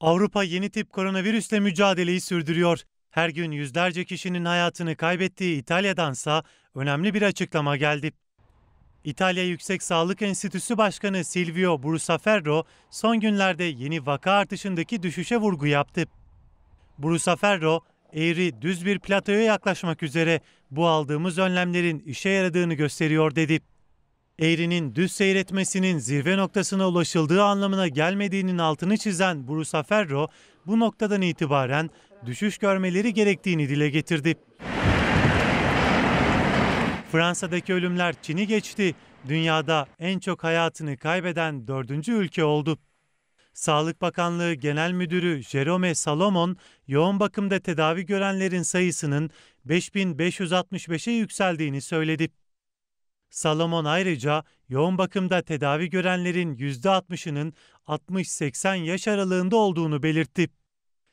Avrupa yeni tip koronavirüsle mücadeleyi sürdürüyor. Her gün yüzlerce kişinin hayatını kaybettiği İtalya'dansa önemli bir açıklama geldi. İtalya Yüksek Sağlık Enstitüsü Başkanı Silvio Brusaferro son günlerde yeni vaka artışındaki düşüşe vurgu yaptı. Brusaferro, eğri düz bir platoya yaklaşmak üzere bu aldığımız önlemlerin işe yaradığını gösteriyor dedi eğrinin düz seyretmesinin zirve noktasına ulaşıldığı anlamına gelmediğinin altını çizen Brusa Ferro, bu noktadan itibaren düşüş görmeleri gerektiğini dile getirdi. Fransa'daki ölümler Çin'i geçti. Dünyada en çok hayatını kaybeden dördüncü ülke oldu. Sağlık Bakanlığı Genel Müdürü Jerome Salomon, yoğun bakımda tedavi görenlerin sayısının 5565'e yükseldiğini söyledi. Salomon ayrıca yoğun bakımda tedavi görenlerin %60'ının 60-80 yaş aralığında olduğunu belirtti.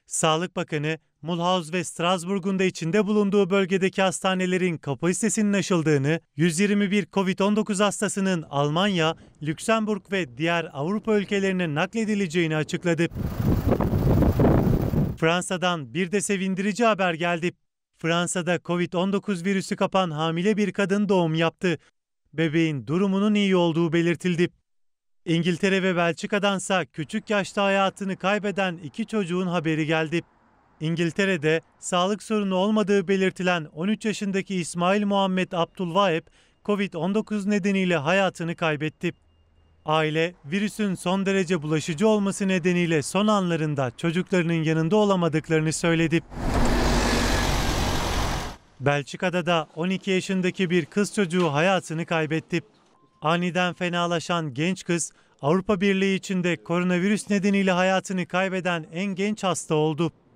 Sağlık Bakanı, Mulhouse ve Strasbourg'un da içinde bulunduğu bölgedeki hastanelerin kapasitesinin aşıldığını, 121 COVID-19 hastasının Almanya, Lüksemburg ve diğer Avrupa ülkelerine nakledileceğini açıkladı. Fransa'dan bir de sevindirici haber geldi. Fransa'da COVID-19 virüsü kapan hamile bir kadın doğum yaptı bebeğin durumunun iyi olduğu belirtildi. İngiltere ve Belçika'dansa küçük yaşta hayatını kaybeden iki çocuğun haberi geldi. İngiltere'de sağlık sorunu olmadığı belirtilen 13 yaşındaki İsmail Muhammed Abdülvahep, Covid-19 nedeniyle hayatını kaybetti. Aile, virüsün son derece bulaşıcı olması nedeniyle son anlarında çocuklarının yanında olamadıklarını söyledi. Belçika'da da 12 yaşındaki bir kız çocuğu hayatını kaybetti. Aniden fenalaşan genç kız Avrupa Birliği içinde koronavirüs nedeniyle hayatını kaybeden en genç hasta oldu.